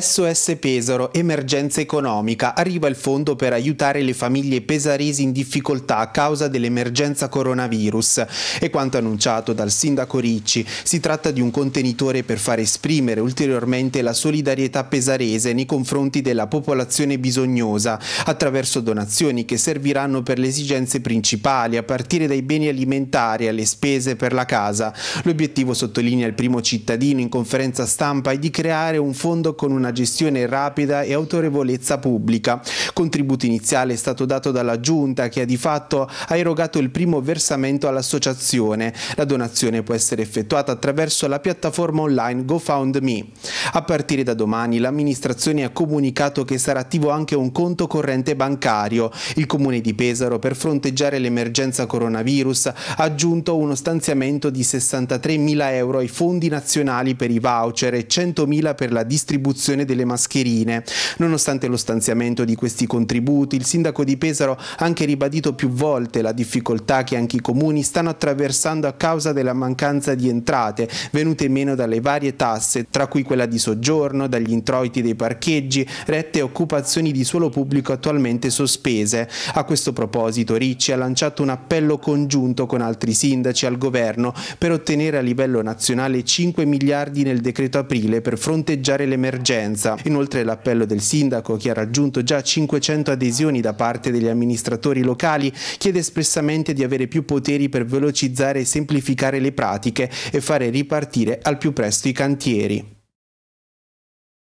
SOS Pesaro, emergenza economica. Arriva il fondo per aiutare le famiglie pesaresi in difficoltà a causa dell'emergenza coronavirus. È quanto annunciato dal sindaco Ricci. Si tratta di un contenitore per far esprimere ulteriormente la solidarietà pesarese nei confronti della popolazione bisognosa, attraverso donazioni che serviranno per le esigenze principali, a partire dai beni alimentari alle spese per la casa. L'obiettivo, sottolinea il primo cittadino in conferenza stampa, è di creare un fondo con una una gestione rapida e autorevolezza pubblica. Contributo iniziale è stato dato dalla Giunta che ha di fatto ha erogato il primo versamento all'associazione. La donazione può essere effettuata attraverso la piattaforma online GoFoundMe. A partire da domani l'amministrazione ha comunicato che sarà attivo anche un conto corrente bancario. Il comune di Pesaro per fronteggiare l'emergenza coronavirus ha aggiunto uno stanziamento di 63.000 euro ai fondi nazionali per i voucher e 100.000 per la distribuzione distribuzione delle mascherine. Nonostante lo stanziamento di questi contributi, il sindaco di Pesaro ha anche ribadito più volte la difficoltà che anche i comuni stanno attraversando a causa della mancanza di entrate venute meno dalle varie tasse, tra cui quella di soggiorno, dagli introiti dei parcheggi, rette e occupazioni di suolo pubblico attualmente sospese. A questo proposito Ricci ha lanciato un appello congiunto con altri sindaci al governo per ottenere a livello nazionale 5 miliardi nel decreto aprile per fronteggiare l'emergenza sofferenza. Inoltre l'appello del sindaco, che ha raggiunto già 500 adesioni da parte degli amministratori locali, chiede espressamente di avere più poteri per velocizzare e semplificare le pratiche e fare ripartire al più presto i cantieri.